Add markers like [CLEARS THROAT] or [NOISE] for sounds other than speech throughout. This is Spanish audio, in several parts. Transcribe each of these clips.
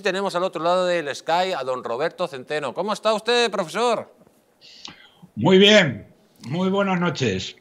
tenemos al otro lado del Sky a don Roberto Centeno. ¿Cómo está usted, profesor? Muy bien, muy buenas noches.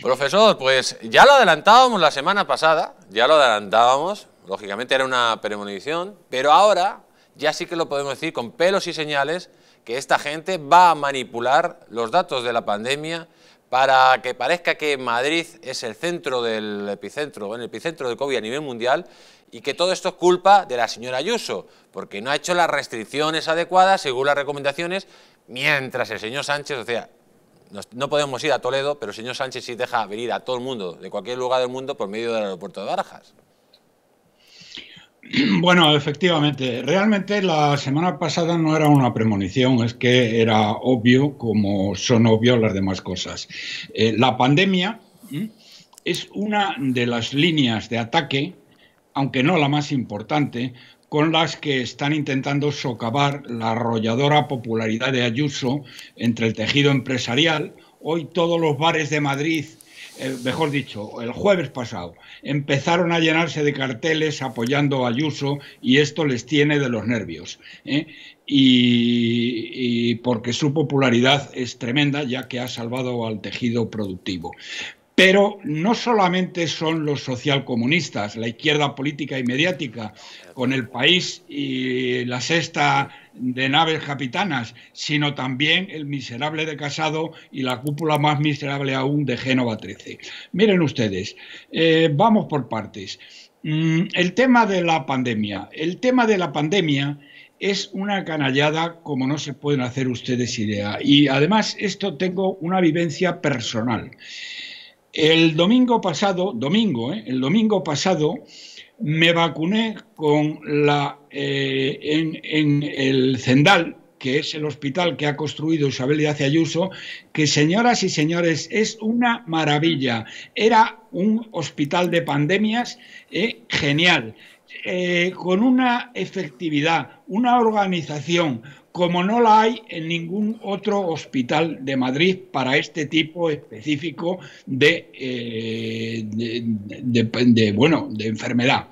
Profesor, pues ya lo adelantábamos la semana pasada, ya lo adelantábamos, lógicamente era una premonición, pero ahora ya sí que lo podemos decir con pelos y señales que esta gente va a manipular los datos de la pandemia para que parezca que Madrid es el centro del epicentro, en el epicentro de COVID a nivel mundial y que todo esto es culpa de la señora Ayuso, porque no ha hecho las restricciones adecuadas según las recomendaciones, mientras el señor Sánchez, o sea, no podemos ir a Toledo, pero el señor Sánchez sí deja venir a todo el mundo, de cualquier lugar del mundo, por medio del aeropuerto de Barajas. [CLEARS THROAT] Bueno, efectivamente, realmente la semana pasada no era una premonición, es que era obvio como son obvias las demás cosas. Eh, la pandemia es una de las líneas de ataque, aunque no la más importante, con las que están intentando socavar la arrolladora popularidad de Ayuso entre el tejido empresarial. Hoy todos los bares de Madrid eh, mejor dicho, el jueves pasado, empezaron a llenarse de carteles apoyando a Ayuso y esto les tiene de los nervios. ¿eh? y, porque su popularidad es tremenda ya que ha salvado al tejido productivo. Pero no solamente son los socialcomunistas, la izquierda política y mediática, con el país y la sexta de naves capitanas, sino también el miserable de Casado y la cúpula más miserable aún de Génova 13. Miren ustedes, eh, vamos por partes. Mm, el tema de la pandemia. El tema de la pandemia es una canallada como no se pueden hacer ustedes idea. Y además esto tengo una vivencia personal. El domingo pasado, domingo, eh, el domingo pasado me vacuné con la, eh, en, el Zendal, que es el hospital que ha construido Isabel Díaz Ayuso, que señoras y señores, es una maravilla. Era un hospital de pandemias eh, genial. Eh, con una efectividad, una organización como no la hay en ningún otro hospital de Madrid para este tipo específico eh, bueno, de enfermedad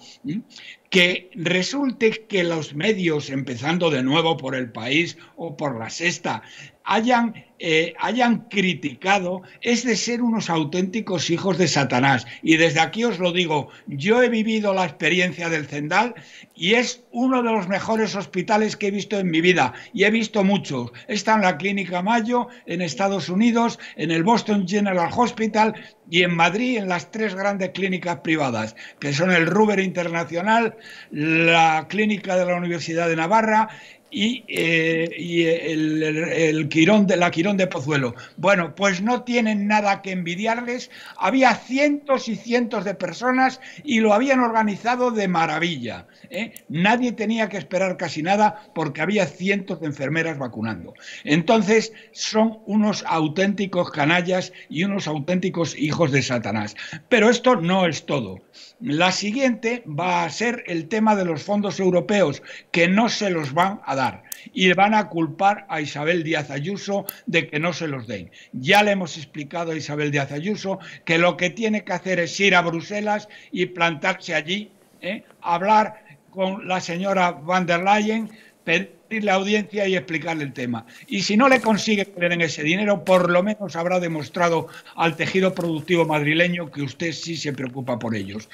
que resulte que los medios, empezando de nuevo por el país o por la sexta, hayan, eh, hayan criticado es de ser unos auténticos hijos de Satanás. Y desde aquí os lo digo, yo he vivido la experiencia del Zendal y es uno de los mejores hospitales que he visto en mi vida y he visto muchos. Está en la Clínica Mayo, en Estados Unidos, en el Boston General Hospital, y en Madrid en las tres grandes clínicas privadas, que son el Ruber Internacional, la Clínica de la Universidad de Navarra y, eh, el, Quirón de la Quirón de Pozuelo. Bueno, pues no tienen nada que envidiarles. Había cientos y cientos de personas y lo habían organizado de maravilla. ¿eh? Nadie tenía que esperar casi nada porque había cientos de enfermeras vacunando. Entonces son unos auténticos canallas y unos auténticos hijos de Satanás. Pero esto no es todo. La siguiente va a ser el tema de los fondos europeos que no se los van a dar y van a culpar a Isabel Díaz Ayuso de que no se los den. Ya le hemos explicado a Isabel Díaz Ayuso que lo que tiene que hacer es ir a Bruselas y plantarse allí, ¿eh? hablar con la señora van der Leyen, pedirle audiencia y explicarle el tema. Y si no le consigue que le den ese dinero, por lo menos habrá demostrado al tejido productivo madrileño que usted sí se preocupa por ellos.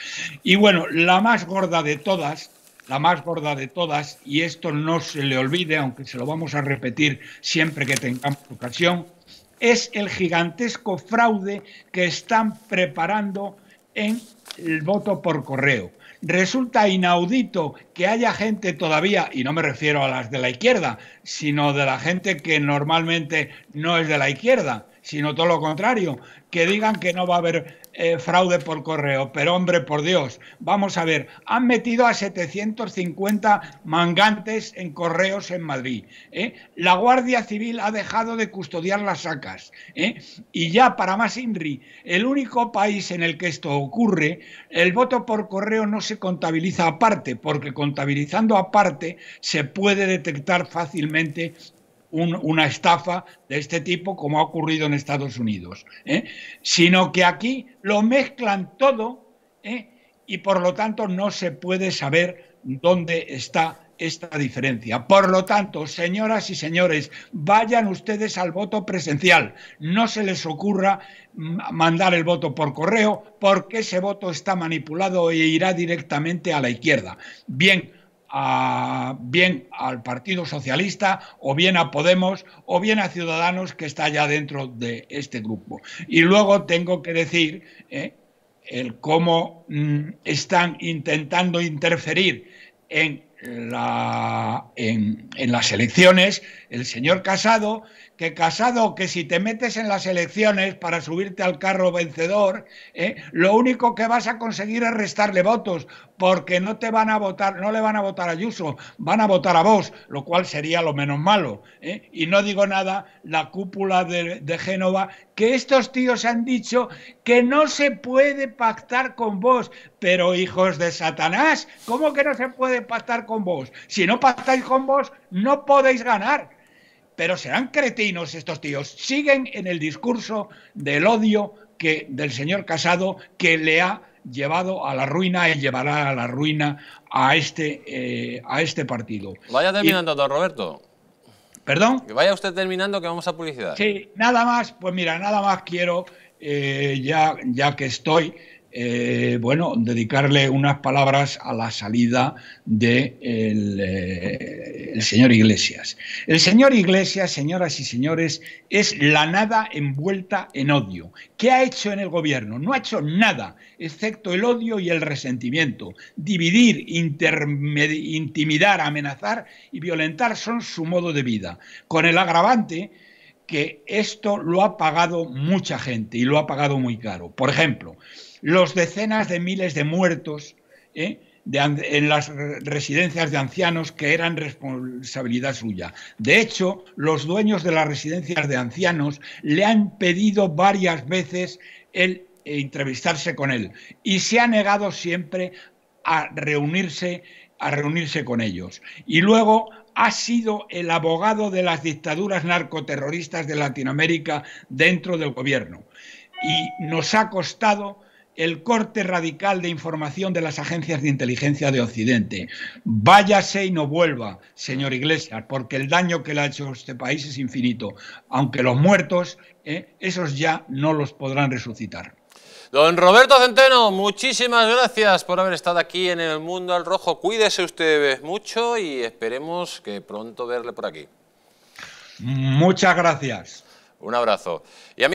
Y bueno, la más gorda de todas la más gorda de todas, y esto no se le olvide, aunque se lo vamos a repetir siempre que tengamos ocasión, es el gigantesco fraude que están preparando en el voto por correo. Resulta inaudito que haya gente todavía, y no me refiero a las de la izquierda, sino de la gente que normalmente no es de la izquierda, sino todo lo contrario, que digan que no va a haber eh, fraude por correo. Pero hombre, por Dios, vamos a ver, han metido a 750 mangantes en correos en Madrid. ¿eh? La Guardia Civil ha dejado de custodiar las sacas. ¿eh? Y ya, para más INRI, el único país en el que esto ocurre, el voto por correo no se contabiliza aparte, porque contabilizando aparte se puede detectar fácilmente una estafa de este tipo como ha ocurrido en Estados Unidos, ¿eh? sino que aquí lo mezclan todo ¿eh? y por lo tanto no se puede saber dónde está esta diferencia. Por lo tanto, señoras y señores, vayan ustedes al voto presencial. No se les ocurra mandar el voto por correo porque ese voto está manipulado e irá directamente a la izquierda. Bien, a, bien al Partido Socialista o bien a Podemos o bien a Ciudadanos que está ya dentro de este grupo. Y luego tengo que decir eh, el cómo mm, están intentando interferir en en, las elecciones el señor Casado, que Casado, que si te metes en las elecciones para subirte al carro vencedor, eh, lo único que vas a conseguir es restarle votos, porque no te van a votar, no le van a votar a Ayuso, van a votar a vos, lo cual sería lo menos malo. Eh. Y no digo nada, la cúpula de, de Génova, que estos tíos han dicho que no se puede pactar con vos, pero hijos de Satanás, ¿cómo que no se puede pactar con vos. Si no pactáis con vos, no podéis ganar. Pero serán cretinos estos tíos. Siguen en el discurso del odio que, del señor Casado que le ha llevado a la ruina y llevará a la ruina a este, eh, a este partido. Vaya terminando, don Roberto. ¿Perdón? Que vaya usted terminando que vamos a publicidad. Sí, nada más, pues mira, nada más quiero, eh, ya, ya que estoy, eh, bueno, dedicarle unas palabras a la salida del eh, señor Iglesias. El señor Iglesias, señoras y señores, es la nada envuelta en odio. ¿Qué ha hecho en el gobierno? No ha hecho nada, excepto el odio y el resentimiento. Dividir, intimidar, amenazar y violentar son su modo de vida, con el agravante que esto lo ha pagado mucha gente y lo ha pagado muy caro. Por ejemplo, los decenas de miles de muertos ¿eh? en las residencias de ancianos que eran responsabilidad suya. De hecho, los dueños de las residencias de ancianos le han pedido varias veces el entrevistarse con él y se ha negado siempre a reunirse a reunirse con ellos. Y luego ha sido el abogado de las dictaduras narcoterroristas de Latinoamérica dentro del gobierno. Y nos ha costado el corte radical de información de las agencias de inteligencia de Occidente. Váyase y no vuelva, señor Iglesias, porque el daño que le ha hecho a este país es infinito. Aunque los muertos, eh, esos ya no los podrán resucitar. Don Roberto Centeno, muchísimas gracias por haber estado aquí en el Mundo al Rojo. Cuídese ustedes mucho y esperemos que pronto verle por aquí. Muchas gracias. Un abrazo.